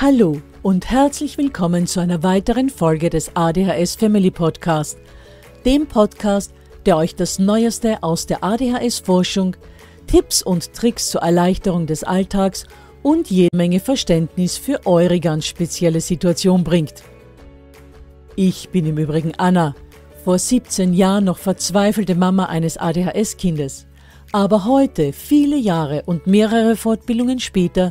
Hallo und herzlich willkommen zu einer weiteren Folge des ADHS Family Podcast, dem Podcast, der euch das Neueste aus der ADHS-Forschung, Tipps und Tricks zur Erleichterung des Alltags und jede Menge Verständnis für eure ganz spezielle Situation bringt. Ich bin im Übrigen Anna, vor 17 Jahren noch verzweifelte Mama eines ADHS-Kindes. Aber heute, viele Jahre und mehrere Fortbildungen später,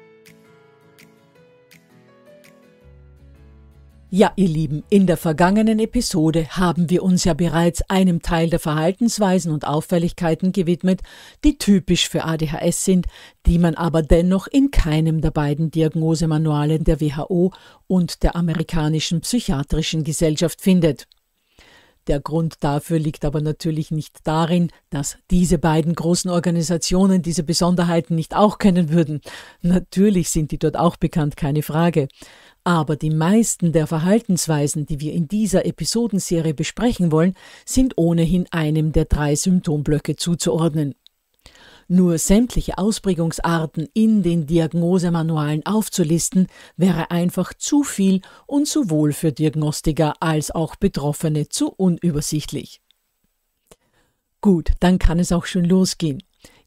Ja, ihr Lieben, in der vergangenen Episode haben wir uns ja bereits einem Teil der Verhaltensweisen und Auffälligkeiten gewidmet, die typisch für ADHS sind, die man aber dennoch in keinem der beiden Diagnosemanualen der WHO und der amerikanischen psychiatrischen Gesellschaft findet. Der Grund dafür liegt aber natürlich nicht darin, dass diese beiden großen Organisationen diese Besonderheiten nicht auch kennen würden. Natürlich sind die dort auch bekannt, keine Frage aber die meisten der Verhaltensweisen, die wir in dieser Episodenserie besprechen wollen, sind ohnehin einem der drei Symptomblöcke zuzuordnen. Nur sämtliche Ausprägungsarten in den Diagnosemanualen aufzulisten, wäre einfach zu viel und sowohl für Diagnostiker als auch Betroffene zu unübersichtlich. Gut, dann kann es auch schon losgehen.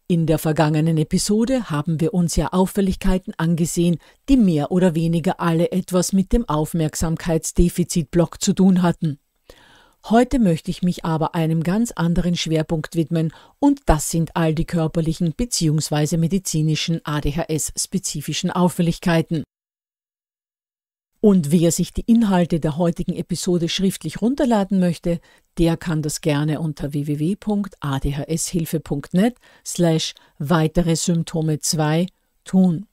In der vergangenen Episode haben wir uns ja Auffälligkeiten angesehen, die mehr oder weniger alle etwas mit dem Aufmerksamkeitsdefizitblock zu tun hatten. Heute möchte ich mich aber einem ganz anderen Schwerpunkt widmen und das sind all die körperlichen bzw. medizinischen ADHS-spezifischen Auffälligkeiten. Und wer sich die Inhalte der heutigen Episode schriftlich runterladen möchte, der kann das gerne unter www.adhshilfe.net slash weitere Symptome 2 tun.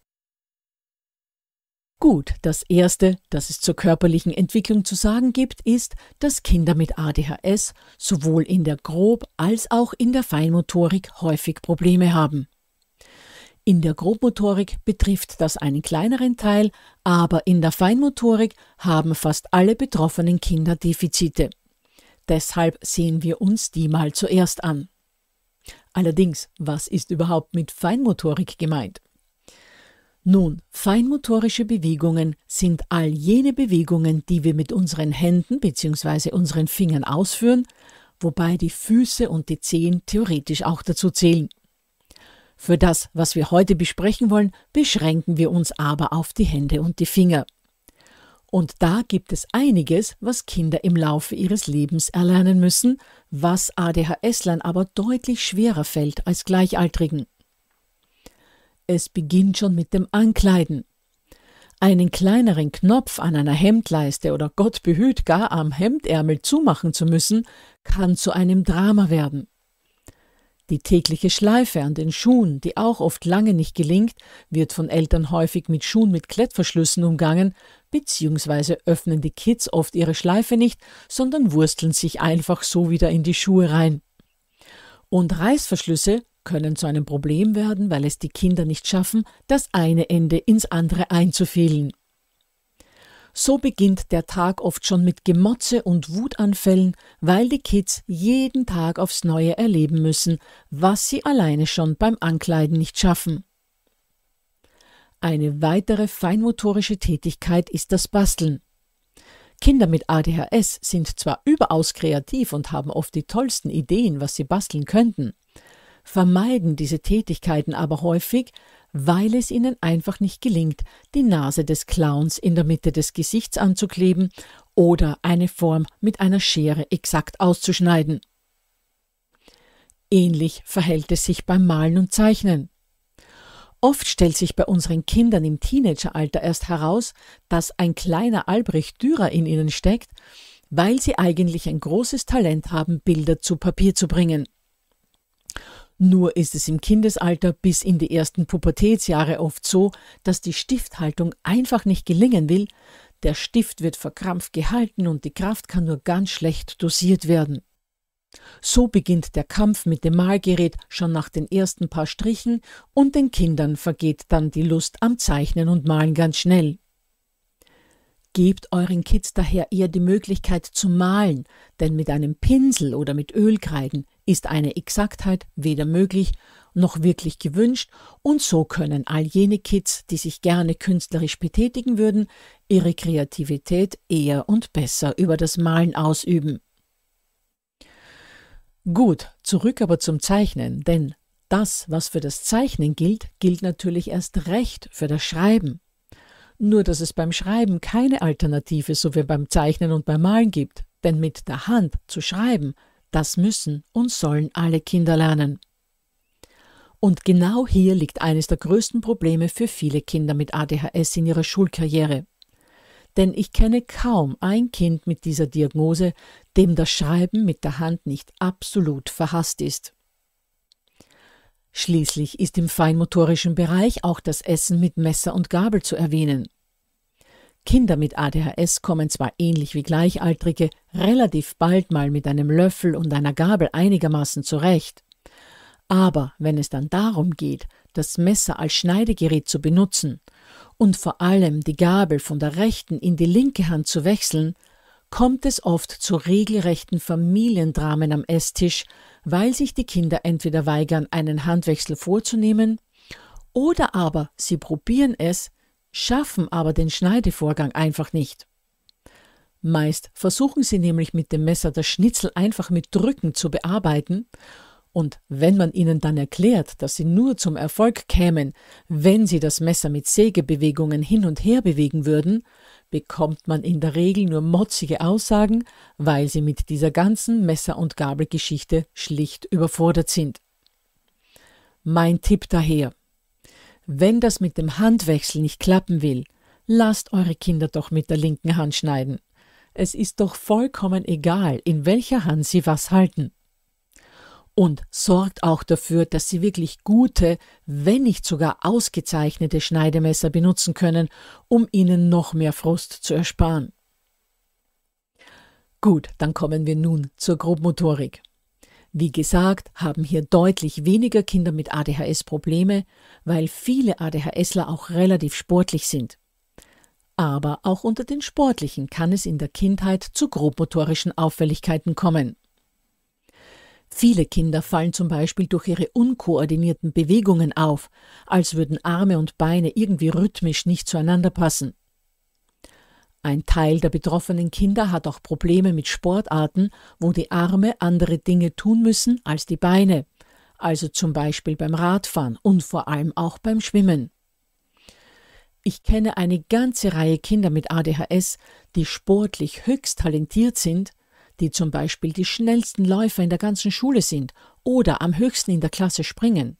Gut, das Erste, das es zur körperlichen Entwicklung zu sagen gibt, ist, dass Kinder mit ADHS sowohl in der Grob- als auch in der Feinmotorik häufig Probleme haben. In der Grobmotorik betrifft das einen kleineren Teil, aber in der Feinmotorik haben fast alle betroffenen Kinder Defizite. Deshalb sehen wir uns die mal zuerst an. Allerdings, was ist überhaupt mit Feinmotorik gemeint? Nun, feinmotorische Bewegungen sind all jene Bewegungen, die wir mit unseren Händen bzw. unseren Fingern ausführen, wobei die Füße und die Zehen theoretisch auch dazu zählen. Für das, was wir heute besprechen wollen, beschränken wir uns aber auf die Hände und die Finger. Und da gibt es einiges, was Kinder im Laufe ihres Lebens erlernen müssen, was ADHS-Lern aber deutlich schwerer fällt als Gleichaltrigen. Es beginnt schon mit dem Ankleiden. Einen kleineren Knopf an einer Hemdleiste oder Gott behüt gar am Hemdärmel zumachen zu müssen, kann zu einem Drama werden. Die tägliche Schleife an den Schuhen, die auch oft lange nicht gelingt, wird von Eltern häufig mit Schuhen mit Klettverschlüssen umgangen, beziehungsweise öffnen die Kids oft ihre Schleife nicht, sondern wursteln sich einfach so wieder in die Schuhe rein. Und Reißverschlüsse können zu einem Problem werden, weil es die Kinder nicht schaffen, das eine Ende ins andere einzufädeln. So beginnt der Tag oft schon mit Gemotze und Wutanfällen, weil die Kids jeden Tag aufs Neue erleben müssen, was sie alleine schon beim Ankleiden nicht schaffen. Eine weitere feinmotorische Tätigkeit ist das Basteln. Kinder mit ADHS sind zwar überaus kreativ und haben oft die tollsten Ideen, was sie basteln könnten, vermeiden diese Tätigkeiten aber häufig, weil es ihnen einfach nicht gelingt, die Nase des Clowns in der Mitte des Gesichts anzukleben oder eine Form mit einer Schere exakt auszuschneiden. Ähnlich verhält es sich beim Malen und Zeichnen. Oft stellt sich bei unseren Kindern im Teenageralter erst heraus, dass ein kleiner Albrecht Dürer in ihnen steckt, weil sie eigentlich ein großes Talent haben, Bilder zu Papier zu bringen. Nur ist es im Kindesalter bis in die ersten Pubertätsjahre oft so, dass die Stifthaltung einfach nicht gelingen will, der Stift wird verkrampft gehalten und die Kraft kann nur ganz schlecht dosiert werden. So beginnt der Kampf mit dem Malgerät schon nach den ersten paar Strichen und den Kindern vergeht dann die Lust am Zeichnen und Malen ganz schnell. Gebt euren Kids daher eher die Möglichkeit zu malen, denn mit einem Pinsel oder mit Ölkreiden ist eine Exaktheit weder möglich noch wirklich gewünscht und so können all jene Kids, die sich gerne künstlerisch betätigen würden, ihre Kreativität eher und besser über das Malen ausüben. Gut, zurück aber zum Zeichnen, denn das, was für das Zeichnen gilt, gilt natürlich erst recht für das Schreiben. Nur dass es beim Schreiben keine Alternative so wie beim Zeichnen und beim Malen gibt, denn mit der Hand zu schreiben, das müssen und sollen alle Kinder lernen. Und genau hier liegt eines der größten Probleme für viele Kinder mit ADHS in ihrer Schulkarriere. Denn ich kenne kaum ein Kind mit dieser Diagnose, dem das Schreiben mit der Hand nicht absolut verhasst ist. Schließlich ist im feinmotorischen Bereich auch das Essen mit Messer und Gabel zu erwähnen. Kinder mit ADHS kommen zwar ähnlich wie Gleichaltrige relativ bald mal mit einem Löffel und einer Gabel einigermaßen zurecht. Aber wenn es dann darum geht, das Messer als Schneidegerät zu benutzen und vor allem die Gabel von der rechten in die linke Hand zu wechseln, kommt es oft zu regelrechten Familiendramen am Esstisch, weil sich die Kinder entweder weigern, einen Handwechsel vorzunehmen, oder aber sie probieren es, schaffen aber den Schneidevorgang einfach nicht. Meist versuchen sie nämlich mit dem Messer das Schnitzel einfach mit Drücken zu bearbeiten, und wenn man ihnen dann erklärt, dass sie nur zum Erfolg kämen, wenn sie das Messer mit Sägebewegungen hin und her bewegen würden, bekommt man in der Regel nur motzige Aussagen, weil sie mit dieser ganzen Messer- und Gabelgeschichte schlicht überfordert sind. Mein Tipp daher. Wenn das mit dem Handwechsel nicht klappen will, lasst eure Kinder doch mit der linken Hand schneiden. Es ist doch vollkommen egal, in welcher Hand sie was halten und sorgt auch dafür, dass Sie wirklich gute, wenn nicht sogar ausgezeichnete Schneidemesser benutzen können, um Ihnen noch mehr Frust zu ersparen. Gut, dann kommen wir nun zur Grobmotorik. Wie gesagt, haben hier deutlich weniger Kinder mit ADHS Probleme, weil viele ADHSler auch relativ sportlich sind. Aber auch unter den Sportlichen kann es in der Kindheit zu grobmotorischen Auffälligkeiten kommen. Viele Kinder fallen zum Beispiel durch ihre unkoordinierten Bewegungen auf, als würden Arme und Beine irgendwie rhythmisch nicht zueinander passen. Ein Teil der betroffenen Kinder hat auch Probleme mit Sportarten, wo die Arme andere Dinge tun müssen als die Beine, also zum Beispiel beim Radfahren und vor allem auch beim Schwimmen. Ich kenne eine ganze Reihe Kinder mit ADHS, die sportlich höchst talentiert sind, die zum Beispiel die schnellsten Läufer in der ganzen Schule sind oder am höchsten in der Klasse springen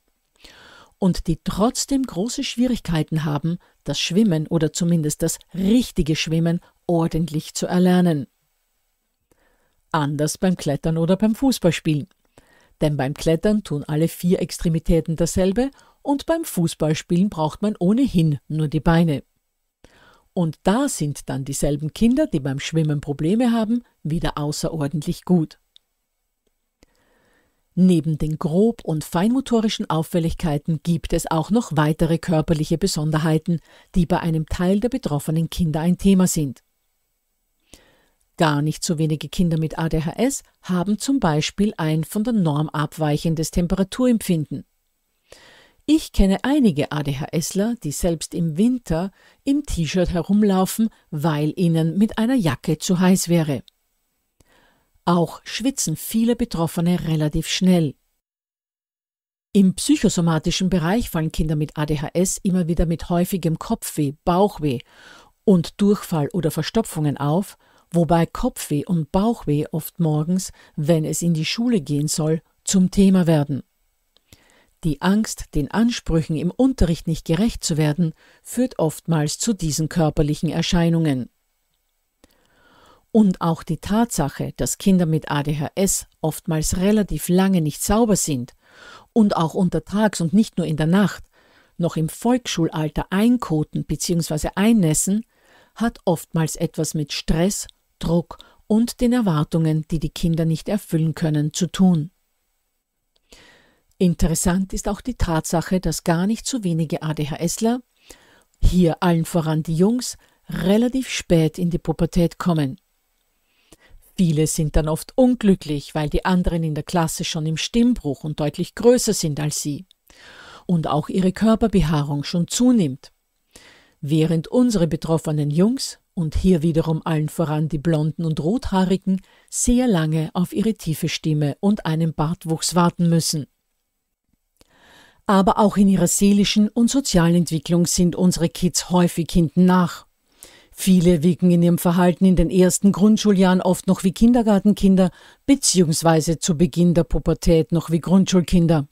und die trotzdem große Schwierigkeiten haben, das Schwimmen oder zumindest das richtige Schwimmen ordentlich zu erlernen. Anders beim Klettern oder beim Fußballspielen. Denn beim Klettern tun alle vier Extremitäten dasselbe und beim Fußballspielen braucht man ohnehin nur die Beine. Und da sind dann dieselben Kinder, die beim Schwimmen Probleme haben, wieder außerordentlich gut. Neben den grob- und feinmotorischen Auffälligkeiten gibt es auch noch weitere körperliche Besonderheiten, die bei einem Teil der betroffenen Kinder ein Thema sind. Gar nicht so wenige Kinder mit ADHS haben zum Beispiel ein von der Norm abweichendes Temperaturempfinden. Ich kenne einige ADHSler, die selbst im Winter im T-Shirt herumlaufen, weil ihnen mit einer Jacke zu heiß wäre. Auch schwitzen viele Betroffene relativ schnell. Im psychosomatischen Bereich fallen Kinder mit ADHS immer wieder mit häufigem Kopfweh, Bauchweh und Durchfall oder Verstopfungen auf, wobei Kopfweh und Bauchweh oft morgens, wenn es in die Schule gehen soll, zum Thema werden. Die Angst, den Ansprüchen im Unterricht nicht gerecht zu werden, führt oftmals zu diesen körperlichen Erscheinungen. Und auch die Tatsache, dass Kinder mit ADHS oftmals relativ lange nicht sauber sind und auch untertags und nicht nur in der Nacht noch im Volksschulalter einkoten bzw. einnässen, hat oftmals etwas mit Stress, Druck und den Erwartungen, die die Kinder nicht erfüllen können, zu tun. Interessant ist auch die Tatsache, dass gar nicht so wenige ADHSler, hier allen voran die Jungs, relativ spät in die Pubertät kommen. Viele sind dann oft unglücklich, weil die anderen in der Klasse schon im Stimmbruch und deutlich größer sind als sie. Und auch ihre Körperbehaarung schon zunimmt. Während unsere betroffenen Jungs, und hier wiederum allen voran die Blonden und Rothaarigen, sehr lange auf ihre tiefe Stimme und einen Bartwuchs warten müssen aber auch in ihrer seelischen und sozialen Entwicklung sind unsere Kids häufig hinten nach. Viele wirken in ihrem Verhalten in den ersten Grundschuljahren oft noch wie Kindergartenkinder beziehungsweise zu Beginn der Pubertät noch wie Grundschulkinder.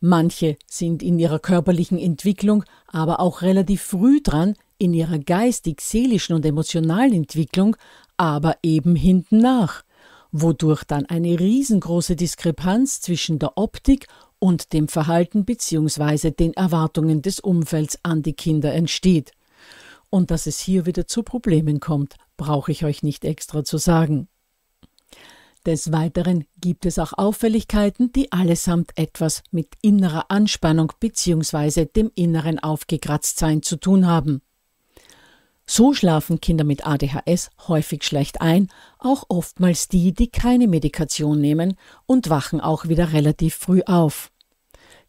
Manche sind in ihrer körperlichen Entwicklung aber auch relativ früh dran, in ihrer geistig-seelischen und emotionalen Entwicklung aber eben hinten nach, wodurch dann eine riesengroße Diskrepanz zwischen der Optik und dem Verhalten bzw. den Erwartungen des Umfelds an die Kinder entsteht. Und dass es hier wieder zu Problemen kommt, brauche ich euch nicht extra zu sagen. Des Weiteren gibt es auch Auffälligkeiten, die allesamt etwas mit innerer Anspannung bzw. dem inneren Aufgekratztsein zu tun haben. So schlafen Kinder mit ADHS häufig schlecht ein, auch oftmals die, die keine Medikation nehmen und wachen auch wieder relativ früh auf.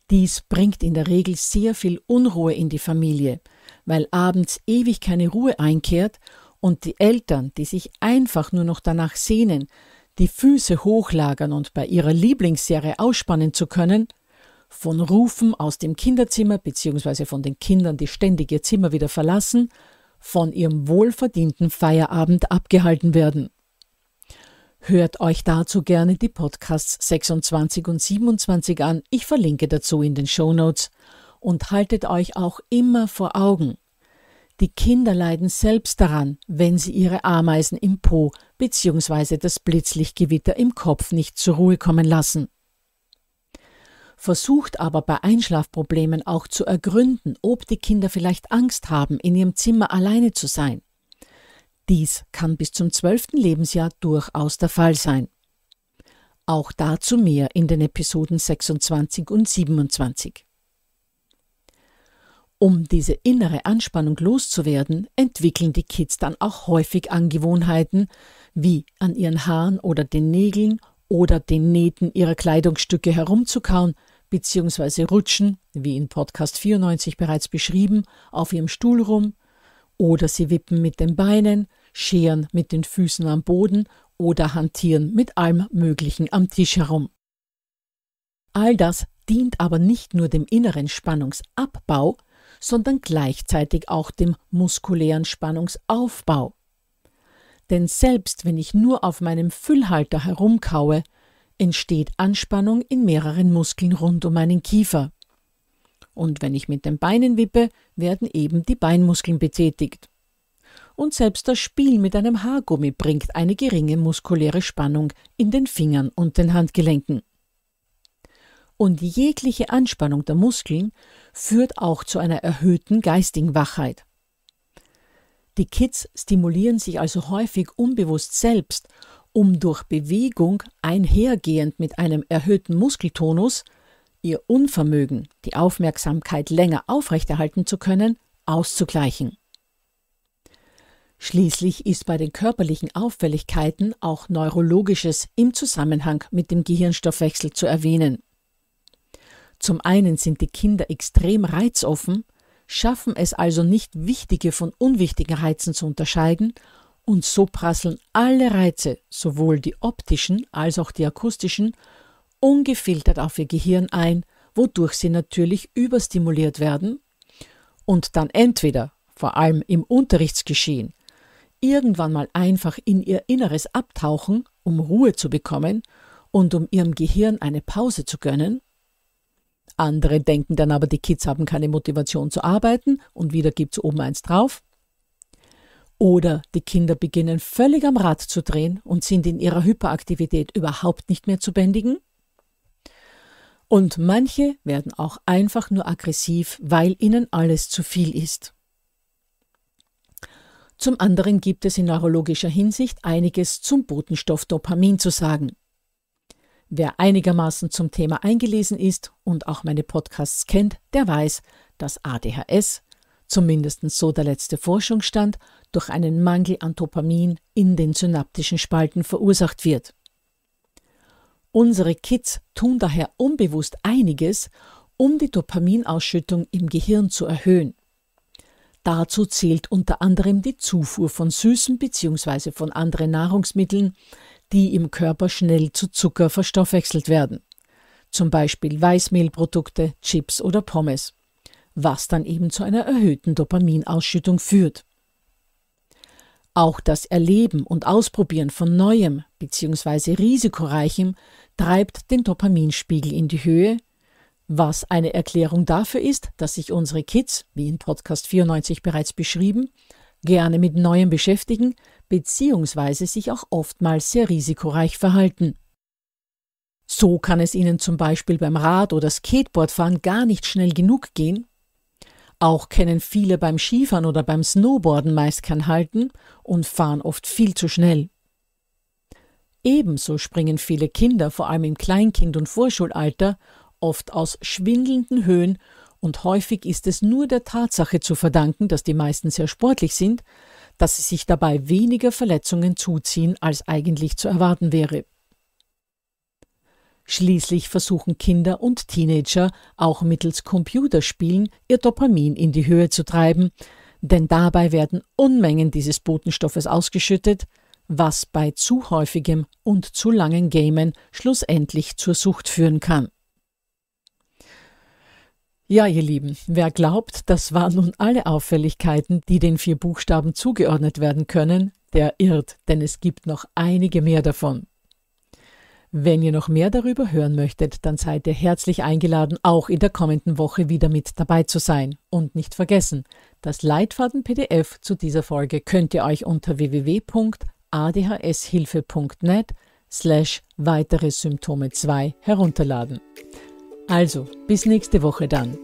Dies bringt in der Regel sehr viel Unruhe in die Familie, weil abends ewig keine Ruhe einkehrt und die Eltern, die sich einfach nur noch danach sehnen, die Füße hochlagern und bei ihrer Lieblingsserie ausspannen zu können, von Rufen aus dem Kinderzimmer bzw. von den Kindern, die ständig ihr Zimmer wieder verlassen, von ihrem wohlverdienten Feierabend abgehalten werden. Hört euch dazu gerne die Podcasts 26 und 27 an, ich verlinke dazu in den Show Notes und haltet euch auch immer vor Augen. Die Kinder leiden selbst daran, wenn sie ihre Ameisen im Po bzw. das Blitzlichtgewitter im Kopf nicht zur Ruhe kommen lassen versucht aber bei Einschlafproblemen auch zu ergründen, ob die Kinder vielleicht Angst haben, in ihrem Zimmer alleine zu sein. Dies kann bis zum zwölften Lebensjahr durchaus der Fall sein. Auch dazu mehr in den Episoden 26 und 27. Um diese innere Anspannung loszuwerden, entwickeln die Kids dann auch häufig Angewohnheiten, wie an ihren Haaren oder den Nägeln oder den Nähten ihrer Kleidungsstücke herumzukauen bzw. rutschen, wie in Podcast 94 bereits beschrieben, auf ihrem Stuhl rum, oder sie wippen mit den Beinen, scheren mit den Füßen am Boden oder hantieren mit allem Möglichen am Tisch herum. All das dient aber nicht nur dem inneren Spannungsabbau, sondern gleichzeitig auch dem muskulären Spannungsaufbau. Denn selbst wenn ich nur auf meinem Füllhalter herumkaue, entsteht Anspannung in mehreren Muskeln rund um meinen Kiefer. Und wenn ich mit den Beinen wippe, werden eben die Beinmuskeln betätigt. Und selbst das Spiel mit einem Haargummi bringt eine geringe muskuläre Spannung in den Fingern und den Handgelenken. Und jegliche Anspannung der Muskeln führt auch zu einer erhöhten geistigen Wachheit. Die Kids stimulieren sich also häufig unbewusst selbst um durch Bewegung einhergehend mit einem erhöhten Muskeltonus ihr Unvermögen, die Aufmerksamkeit länger aufrechterhalten zu können, auszugleichen. Schließlich ist bei den körperlichen Auffälligkeiten auch Neurologisches im Zusammenhang mit dem Gehirnstoffwechsel zu erwähnen. Zum einen sind die Kinder extrem reizoffen, schaffen es also nicht wichtige von unwichtigen Reizen zu unterscheiden und so prasseln alle Reize, sowohl die optischen als auch die akustischen, ungefiltert auf ihr Gehirn ein, wodurch sie natürlich überstimuliert werden und dann entweder, vor allem im Unterrichtsgeschehen, irgendwann mal einfach in ihr Inneres abtauchen, um Ruhe zu bekommen und um ihrem Gehirn eine Pause zu gönnen. Andere denken dann aber, die Kids haben keine Motivation zu arbeiten und wieder gibt's oben eins drauf. Oder die Kinder beginnen völlig am Rad zu drehen und sind in ihrer Hyperaktivität überhaupt nicht mehr zu bändigen. Und manche werden auch einfach nur aggressiv, weil ihnen alles zu viel ist. Zum anderen gibt es in neurologischer Hinsicht einiges zum Botenstoff Dopamin zu sagen. Wer einigermaßen zum Thema eingelesen ist und auch meine Podcasts kennt, der weiß, dass ADHS zumindest so der letzte Forschungsstand, durch einen Mangel an Dopamin in den synaptischen Spalten verursacht wird. Unsere Kids tun daher unbewusst einiges, um die Dopaminausschüttung im Gehirn zu erhöhen. Dazu zählt unter anderem die Zufuhr von Süßen bzw. von anderen Nahrungsmitteln, die im Körper schnell zu Zucker verstoffwechselt werden, zum Beispiel Weißmehlprodukte, Chips oder Pommes was dann eben zu einer erhöhten Dopaminausschüttung führt. Auch das Erleben und Ausprobieren von Neuem bzw. Risikoreichem treibt den Dopaminspiegel in die Höhe, was eine Erklärung dafür ist, dass sich unsere Kids, wie in Podcast 94 bereits beschrieben, gerne mit Neuem beschäftigen bzw. sich auch oftmals sehr risikoreich verhalten. So kann es ihnen zum Beispiel beim Rad- oder Skateboardfahren gar nicht schnell genug gehen, auch kennen viele beim Skifahren oder beim Snowboarden meist kein Halten und fahren oft viel zu schnell. Ebenso springen viele Kinder, vor allem im Kleinkind- und Vorschulalter, oft aus schwindelnden Höhen und häufig ist es nur der Tatsache zu verdanken, dass die meisten sehr sportlich sind, dass sie sich dabei weniger Verletzungen zuziehen, als eigentlich zu erwarten wäre. Schließlich versuchen Kinder und Teenager auch mittels Computerspielen ihr Dopamin in die Höhe zu treiben, denn dabei werden Unmengen dieses Botenstoffes ausgeschüttet, was bei zu häufigem und zu langen Gamen schlussendlich zur Sucht führen kann. Ja, ihr Lieben, wer glaubt, das waren nun alle Auffälligkeiten, die den vier Buchstaben zugeordnet werden können, der irrt, denn es gibt noch einige mehr davon. Wenn ihr noch mehr darüber hören möchtet, dann seid ihr herzlich eingeladen, auch in der kommenden Woche wieder mit dabei zu sein. Und nicht vergessen, das Leitfaden-PDF zu dieser Folge könnt ihr euch unter www.adhshilfe.net slash weitere Symptome 2 herunterladen. Also, bis nächste Woche dann.